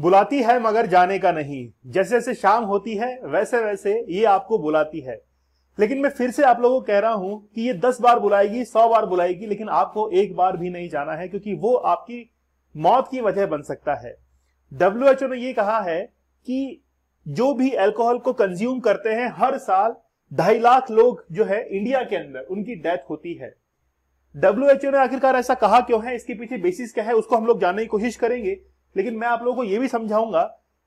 बुलाती है मगर जाने का नहीं जैसे जैसे शाम होती है वैसे वैसे ये आपको बुलाती है लेकिन मैं फिर से आप लोगों को कह रहा हूं कि ये दस बार बुलाएगी सौ बार बुलाएगी लेकिन आपको एक बार भी नहीं जाना है क्योंकि वो आपकी मौत की वजह बन सकता है डब्ल्यू ने ये कहा है कि जो भी अल्कोहल को कंज्यूम करते हैं हर साल ढाई लाख लोग जो है इंडिया के अंदर उनकी डेथ होती है डब्ल्यू ने आखिरकार ऐसा कहा क्यों है इसके पीछे बेसिस क्या है उसको हम लोग जानने की कोशिश करेंगे लेकिन मैं आप लोगों को यह भी समझाऊंगा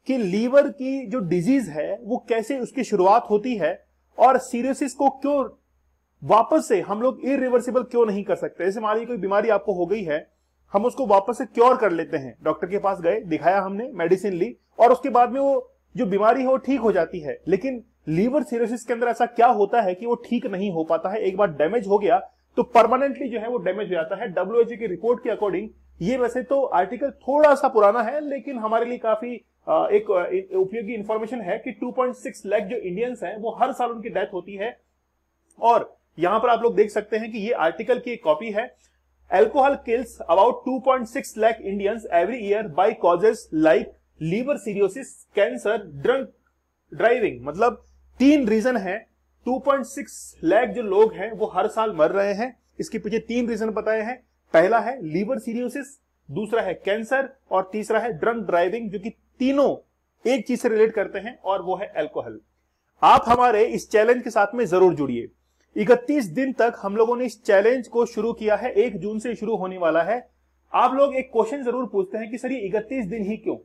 कि लीवर की जो डिजीज है वो कैसे उसकी शुरुआत होती है और सीरियोसिस को क्यों वापस से हम लोग इरिवर्सिबल क्यों नहीं कर सकते जैसे मान लीजिए कोई बीमारी आपको हो गई है हम उसको वापस से क्योर कर लेते हैं डॉक्टर के पास गए दिखाया हमने मेडिसिन ली और उसके बाद में वो जो बीमारी है वो ठीक हो जाती है लेकिन लीवर सीरोसिस के अंदर ऐसा क्या होता है कि वो ठीक नहीं हो पाता है एक बार डैमेज हो गया तो परमानेंटली जो है वो डैमेज हो जाता है डब्ल्यू की रिपोर्ट के अकॉर्डिंग ये वैसे तो आर्टिकल थोड़ा सा पुराना है लेकिन हमारे लिए काफी एक उपयोगी इंफॉर्मेशन है कि 2.6 लाख जो इंडियंस हैं वो हर साल उनकी डेथ होती है और यहां पर आप लोग देख सकते हैं कि ये आर्टिकल की एक कॉपी है alcohol kills about 2.6 lakh Indians every year by causes like liver cirrhosis cancer drunk driving मतलब तीन रीजन है 2.6 लाख जो लोग हैं वो हर साल मर रहे हैं इसके पीछे तीन रीजन बताए हैं पहला है लीवर सीरियोसिस दूसरा है कैंसर और तीसरा है ड्रंक ड्राइविंग जो कि तीनों एक चीज से रिलेट करते हैं और वो है एल्कोहल आप हमारे इस चैलेंज के साथ में जरूर जुड़िए इकतीस दिन तक हम लोगों ने इस चैलेंज को शुरू किया है एक जून से शुरू होने वाला है आप लोग एक क्वेश्चन जरूर पूछते हैं कि सर ये इकतीस दिन ही क्यों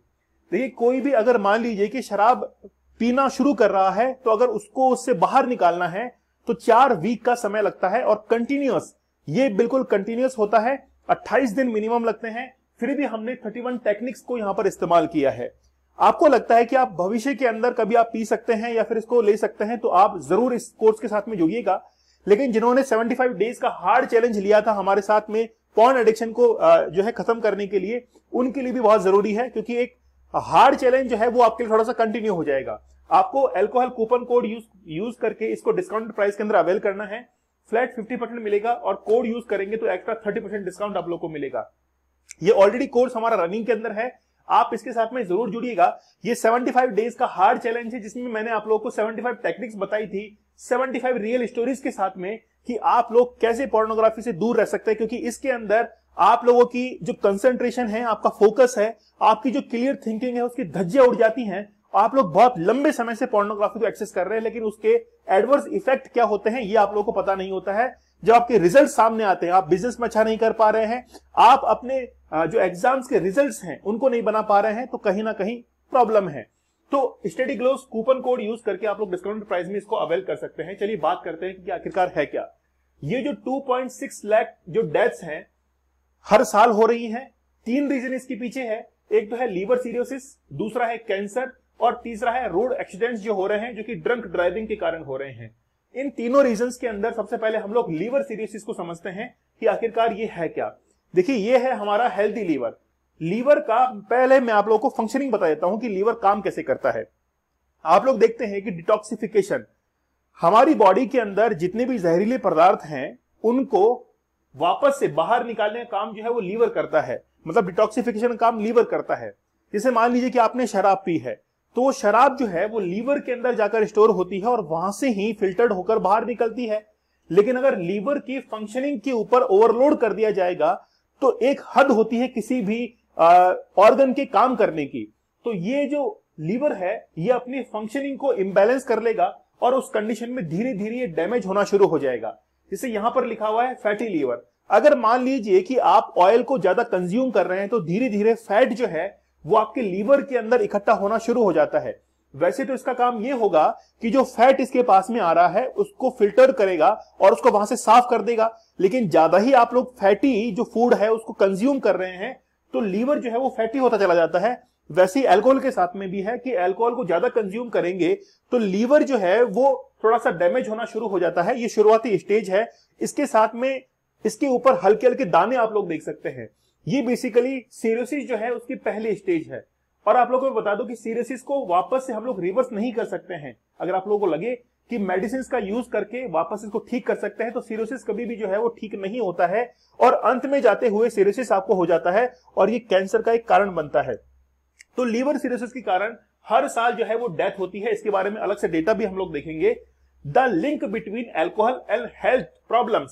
देखिए तो कोई भी अगर मान लीजिए कि शराब पीना शुरू कर रहा है तो अगर उसको उससे बाहर निकालना है तो चार वीक का समय लगता है और कंटिन्यूस ये बिल्कुल कंटिन्यूस होता है 28 दिन मिनिमम लगते हैं फिर भी हमने 31 टेक्निक्स को यहां पर इस्तेमाल किया है आपको लगता है कि आप भविष्य के अंदर कभी आप पी सकते हैं या फिर इसको ले सकते हैं तो आप जरूर इस कोर्स के साथ में जुड़िएगा लेकिन जिन्होंने 75 डेज का हार्ड चैलेंज लिया था हमारे साथ में पॉन एडिक्शन को जो है खत्म करने के लिए उनके लिए भी बहुत जरूरी है क्योंकि एक हार्ड चैलेंज जो है वो आपके लिए थोड़ा सा कंटिन्यू हो जाएगा आपको alcohol coupon code use use करके इसको डिस्काउंट प्राइस के अंदर अवेल करना है फ्लैट 50 परसेंट मिलेगा और कोड यूज करेंगे तो एक्स्ट्रा 30 परसेंट डिस्काउंट आप लोग को मिलेगा ये ऑलरेडी कोर्स हमारा रनिंग के अंदर है आप इसके साथ में जरूर जुड़िएगा ये 75 डेज का हार्ड चैलेंज है जिसमें मैंने आप लोगों को 75 टेक्निक्स बताई थी 75 रियल स्टोरीज के साथ में कि आप लोग कैसे पोर्नोग्राफी से दूर रह सकते हैं क्योंकि इसके अंदर आप लोगों की जो कंसेंट्रेशन है आपका फोकस है आपकी जो क्लियर थिंकिंग है उसकी धज्जियां उड़ जाती हैं आप लोग बहुत लंबे समय से पोर्नोग्राफी को एक्सेस कर रहे हैं लेकिन उसके एडवर्स इफेक्ट क्या होते हैं ये आप लोगों को पता नहीं होता है जब आपके रिजल्ट सामने आते हैं आप बिजनेस में अच्छा नहीं कर पा रहे हैं आप अपने जो एग्जाम्स के रिजल्ट हैं उनको नहीं बना पा रहे हैं तो कहीं ना कहीं प्रॉब्लम है तो study glove coupon code use करके आप लोग डिस्काउंट प्राइस में इसको अवेल कर सकते हैं चलिए बात करते हैं कि आखिरकार है क्या ये जो 2.6 लाख जो डेथ्स हैं हर साल हो रही हैं तीन रीजन इसके पीछे है एक तो है लीवर सीरियोसिस दूसरा है कैंसर और तीसरा है रोड एक्सीडेंट्स जो हो रहे हैं जो कि ड्रंक ड्राइविंग के कारण हो रहे हैं इन तीनों रीजन के अंदर सबसे पहले हम लोग लीवर सीरियसिस को समझते हैं कि आखिरकार ये है क्या देखिए ये है हमारा हेल्थी लीवर लीवर का पहले मैं आप लोगों को फंक्शनिंग बता देता हूं कि लीवर काम कैसे करता है आप लोग देखते हैं कि डिटॉक्सिफिकेशन हमारी बॉडी के अंदर जितने भी जहरीले पदार्थ हैं उनको वापस से बाहर निकालने का काम जो है वो लीवर करता है मतलब डिटॉक्सिफिकेशन काम लीवर करता है जैसे मान लीजिए कि आपने शराब पी है तो वो शराब जो है वो लीवर के अंदर जाकर स्टोर होती है और वहां से ही फिल्टर्ड होकर बाहर निकलती है लेकिन अगर लीवर की फंक्शनिंग के ऊपर ओवरलोड कर दिया जाएगा तो एक हद होती है किसी भी ऑर्गन के काम करने की तो ये जो लीवर है ये अपनी फंक्शनिंग को इम्बेलेंस कर लेगा और उस कंडीशन में धीरे धीरे ये डैमेज होना शुरू हो जाएगा जैसे यहां पर लिखा हुआ है फैटी लीवर अगर मान लीजिए कि आप ऑयल को ज्यादा कंज्यूम कर रहे हैं तो धीरे धीरे फैट जो है वो आपके लीवर के अंदर इकट्ठा होना शुरू हो जाता है वैसे तो इसका काम ये होगा कि जो फैट इसके पास में आ रहा है उसको फिल्टर करेगा और उसको वहां से साफ कर देगा लेकिन ज्यादा ही आप लोग फैटी जो फूड है उसको कंज्यूम कर रहे हैं तो लीवर जो है वो फैटी होता चला जाता है वैसे ही एल्कोहल के साथ में भी है कि एल्कोहल को ज्यादा कंज्यूम करेंगे तो लीवर जो है वो थोड़ा सा डैमेज होना शुरू हो जाता है ये शुरुआती स्टेज है इसके साथ में इसके ऊपर हल्के हल्के दाने आप लोग देख सकते हैं ये बेसिकली सीरोसिस जो है उसकी पहली स्टेज है और आप लोगों को बता दो कि सीरोसिस को वापस से हम लोग रिवर्स नहीं कर सकते हैं अगर आप लोगों को लगे कि मेडिसिन का यूज करके वापस इसको ठीक कर सकते हैं तो सीरोसिस कभी भी जो है वो ठीक नहीं होता है और अंत में जाते हुए सीरोसिस आपको हो जाता है और ये कैंसर का एक कारण बनता है तो लीवर सीरोसिस के कारण हर साल जो है वो डेथ होती है इसके बारे में अलग से डेटा भी हम लोग देखेंगे the link between alcohol and health problem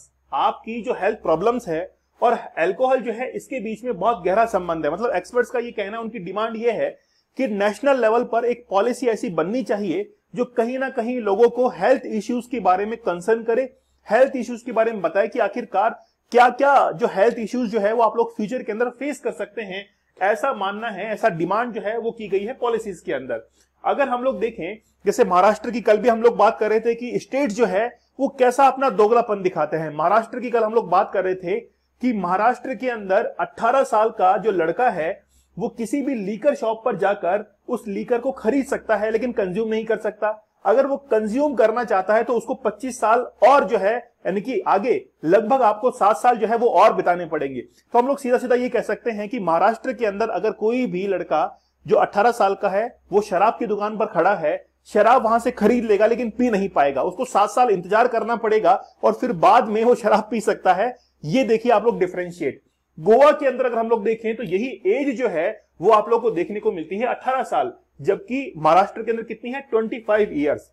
आपकी जो हेल्थ प्रॉब्लम्स है और अल्कोहल जो है इसके बीच में बहुत गहरा संबंध है मतलब एक्सपर्ट्स का ये कहना उनकी डिमांड ये है कि नेशनल लेवल पर एक पॉलिसी ऐसी बननी चाहिए जो कहीं ना कहीं लोगों को हेल्थ इश्यूज के बारे में कंसर्न करे हेल्थ इश्यूज के बारे में बताए कि आखिरकार क्या क्या जो हेल्थ इश्यूज जो है वो आप लोग फ्यूचर के अंदर फेस कर सकते हैं ऐसा मानना है ऐसा डिमांड जो है वो की गई है पॉलिसीज के अंदर अगर हम लोग देखें जैसे महाराष्ट्र की कल भी हम लोग बात कर रहे थे कि स्टेट जो है वो कैसा अपना दोगलापन दिखाते हैं महाराष्ट्र की कल हम लोग बात कर रहे थे कि महाराष्ट्र के अंदर 18 साल का जो लड़का है वो किसी भी लीकर शॉप पर जाकर उस लीकर को खरीद सकता है लेकिन कंज्यूम नहीं कर सकता अगर वो कंज्यूम करना चाहता है तो उसको 25 साल और जो है यानी कि आगे लगभग आपको सात साल जो है वो और बिताने पड़ेंगे तो हम लोग सीधा सीधा ये कह सकते हैं कि महाराष्ट्र के अंदर अगर कोई भी लड़का जो 18 साल का है वो शराब की दुकान पर खड़ा है शराब वहां से खरीद लेगा लेकिन पी नहीं पाएगा उसको सात साल इंतजार करना पड़ेगा और फिर बाद में वो शराब पी सकता है ये देखिए आप लोग डिफ्रेंशिएट गोवा के अंदर अगर हम लोग देखें तो यही एज जो है वो आप लोग को देखने को मिलती है 18 साल जबकि महाराष्ट्र के अंदर कितनी है 25 फाइव ईयर्स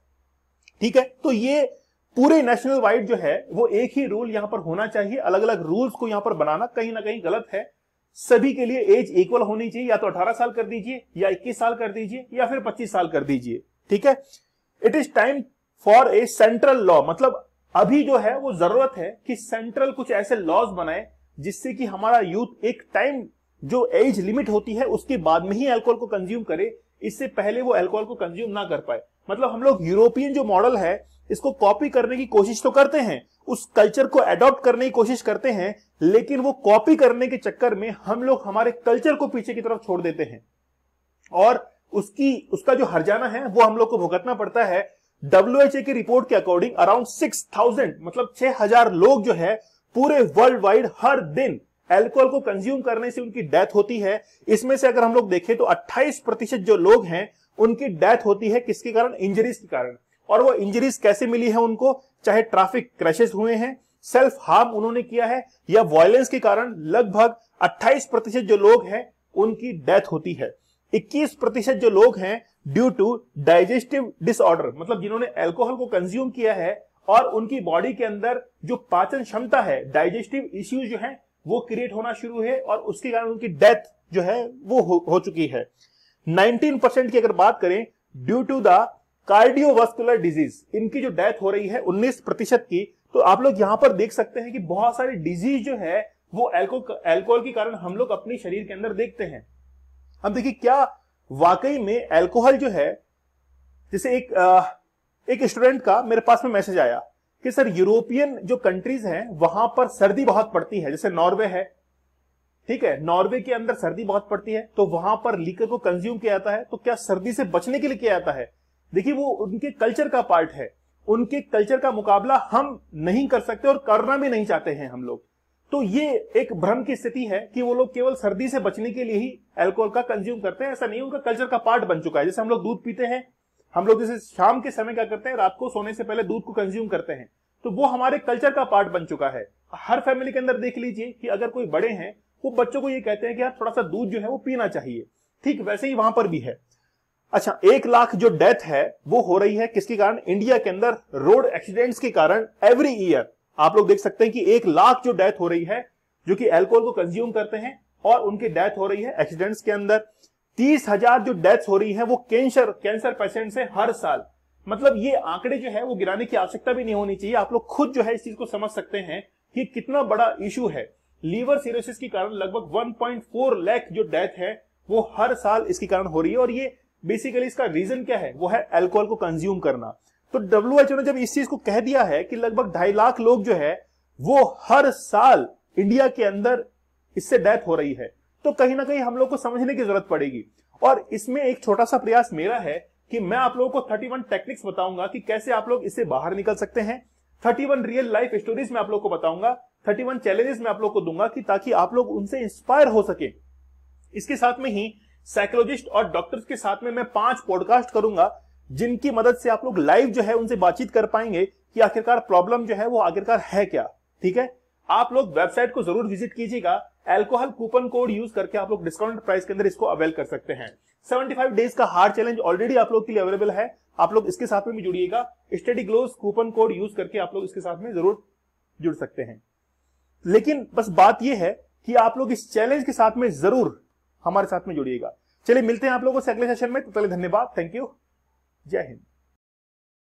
ठीक है तो ये पूरे नेशनल वाइड जो है वो एक ही रूल यहां पर होना चाहिए अलग अलग रूल्स को यहां पर बनाना कहीं ना कहीं गलत है सभी के लिए एज इक्वल होनी चाहिए या तो 18 साल कर दीजिए या 21 साल कर दीजिए या फिर 25 साल कर दीजिए ठीक है it is time for a central law मतलब अभी जो है वो जरूरत है कि सेंट्रल कुछ ऐसे लॉज बनाए जिससे कि हमारा यूथ एक टाइम जो एज लिमिट होती है उसके बाद में ही अल्कोहल को कंज्यूम करे इससे पहले वो अल्कोहल को कंज्यूम ना कर पाए मतलब हम लोग यूरोपियन जो मॉडल है इसको कॉपी करने की कोशिश तो करते हैं उस कल्चर को एडॉप्ट करने की कोशिश करते हैं लेकिन वो कॉपी करने के चक्कर में हम लोग हमारे कल्चर को पीछे की तरफ छोड़ देते हैं और उसकी उसका जो हरजाना है वो हम लोग को भुगतना पड़ता है डब्ल्यूएचए की रिपोर्ट के अकॉर्डिंग अराउंड सिक्स थाउजेंड मतलब छह हजार लोग जो है पूरे वर्ल्ड वाइड हर दिन एल्कोहल को कंज्यूम करने से उनकी डेथ होती है इसमें से अगर हम लोग देखें तो 28 प्रतिशत जो लोग हैं उनकी डेथ होती है किसके कारण इंजरीज के कारण और वो इंजरीज कैसे मिली है उनको चाहे ट्रैफिक क्रैशेस हुए हैं सेल्फ हार्म उन्होंने किया है या वायलेंस के कारण लगभग 28 प्रतिशत जो लोग हैं उनकी डेथ होती है इक्कीस प्रतिशत जो लोग हैं ड्यू टू डाइजेस्टिव डिसऑर्डर मतलब जिन्होंने एल्कोहल को कंज्यूम किया है और उनकी बॉडी के अंदर जो पाचन क्षमता है डाइजेस्टिव इश्यूज जो है वो क्रिएट होना शुरू है और उसके कारण उनकी डेथ जो है वो हो, हो चुकी है 19 परसेंट की अगर बात करें due to the cardiovascular disease इनकी जो डेथ हो रही है 19 प्रतिशत की तो आप लोग यहां पर देख सकते हैं कि बहुत सारी डिजीज जो है वो एल्को एल्कोहल के कारण हम लोग अपने शरीर के अंदर देखते हैं हम देखिए क्या वाकई में एल्कोहल जो है जैसे एक आ, एक स्टूडेंट का मेरे पास में मैसेज आया कि सर यूरोपियन जो कंट्रीज हैं वहां पर सर्दी बहुत पड़ती है जैसे नॉर्वे है ठीक है नॉर्वे के अंदर सर्दी बहुत पड़ती है तो वहां पर लीकर को कंज्यूम किया जाता है तो क्या सर्दी से बचने के लिए किया जाता है देखिए वो उनके कल्चर का पार्ट है उनके कल्चर का मुकाबला हम नहीं कर सकते और करना भी नहीं चाहते हैं हम लोग तो ये एक भ्रम की स्थिति है कि वो लोग केवल सर्दी से बचने के लिए ही एल्कोहल का कंज्यूम करते हैं ऐसा नहीं उनका कल्चर का पार्ट बन चुका है जैसे हम लोग दूध पीते हैं हम लोग जैसे शाम के समय क्या करते हैं रात को सोने से पहले दूध को कंज्यूम करते हैं तो वो हमारे कल्चर का पार्ट बन चुका है हर फैमिली के अंदर देख लीजिए कि अगर कोई बड़े हैं वो बच्चों को ये कहते हैं कि यार थोड़ा सा दूध जो है वो पीना चाहिए ठीक वैसे ही वहां पर भी है अच्छा एक लाख जो डेथ है वो हो रही है किसके कारण इंडिया के अंदर रोड एक्सीडेंट्स के कारण एवरी ईयर आप लोग देख सकते हैं कि एक लाख जो डेथ हो रही है जो कि एल्कोहल को कंज्यूम करते हैं और उनकी डेथ हो रही है एक्सीडेंट्स के अंदर तीस हजार जो डेथ हो रही है वो कैंसर कैंसर पेशेंट से हर साल मतलब ये आंकड़े जो है वो गिराने की आवश्यकता भी नहीं होनी चाहिए आप लोग खुद जो है इस चीज को समझ सकते हैं कि कितना बड़ा इश्यू है लीवर सीरोसिस के कारण लगभग 1.4 लाख जो डेथ है वो हर साल इसके कारण हो रही है और ये बेसिकली इसका रीजन क्या है वो है एल्कोहल को कंज्यूम करना तो डब्ल्यू ने जब इस चीज को कह दिया है कि लगभग ढाई लाख लोग जो है वो हर साल इंडिया के अंदर इससे डेथ हो रही है तो कहीं ना कहीं हम लोग को समझने की जरूरत पड़ेगी और इसमें एक छोटा सा प्रयास मेरा है कि मैं आप लोगों को 31 टेक्निक्स बताऊंगा कि कैसे आप लोग इससे बाहर निकल सकते हैं 31 रियल लाइफ स्टोरीज में आप लोग को बताऊंगा 31 चैलेंजेस में आप लोग को दूंगा कि ताकि आप लोग उनसे इंस्पायर हो सके इसके साथ में ही साइकोलॉजिस्ट और डॉक्टर्स के साथ में मैं पांच पॉडकास्ट करूंगा जिनकी मदद से आप लोग लाइव जो है उनसे बातचीत कर पाएंगे कि आखिरकार प्रॉब्लम जो है वो आखिरकार है क्या ठीक है आप लोग वेबसाइट को जरूर विजिट कीजिएगा एल्कोहल कूपन कोड यूज करके आप लोग डिस्काउंट प्राइस के अंदर इसको अवेल कर सकते हैं 75 डेज का हार्ड चैलेंज ऑलरेडी आप लोग के लिए अवेलेबल है आप लोग इसके साथ में भी जुड़िएगा study glove coupon code use करके आप लोग इसके साथ में जरूर जुड़ सकते हैं लेकिन बस बात यह है कि आप लोग इस चैलेंज के साथ में जरूर हमारे साथ में जुड़िएगा चलिए मिलते हैं आप लोगों से अगले सेशन में तो चलिए धन्यवाद थैंक यू جاهل